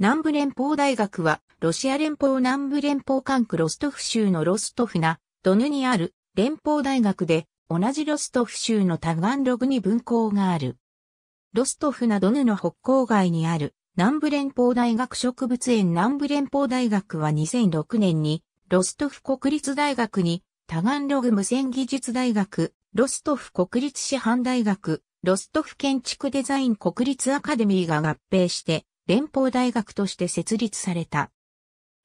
南部連邦大学は、ロシア連邦南部連邦管区ロストフ州のロストフな、ドヌにある連邦大学で、同じロストフ州のタガンログに分校がある。ロストフなドヌの北郊外にある、南部連邦大学植物園南部連邦大学は2006年に、ロストフ国立大学に、タガンログ無線技術大学、ロストフ国立師範大学、ロストフ建築デザイン国立アカデミーが合併して、連邦大学として設立された。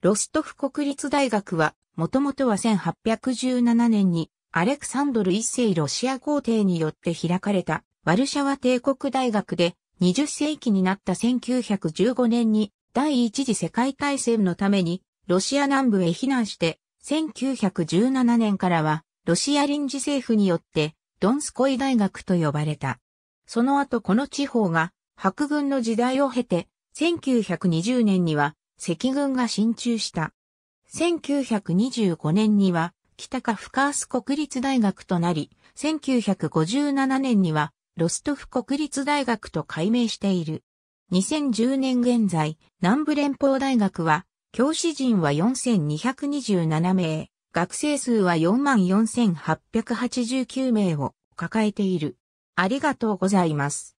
ロストフ国立大学は、もともとは1817年に、アレクサンドル一世ロシア皇帝によって開かれた、ワルシャワ帝国大学で、20世紀になった1915年に、第一次世界大戦のために、ロシア南部へ避難して、1917年からは、ロシア臨時政府によって、ドンスコイ大学と呼ばれた。その後この地方が、白軍の時代を経て、1920年には赤軍が進駐した。1925年には北カフカース国立大学となり、1957年にはロストフ国立大学と改名している。2010年現在、南部連邦大学は、教師陣は4227名、学生数は44889名を抱えている。ありがとうございます。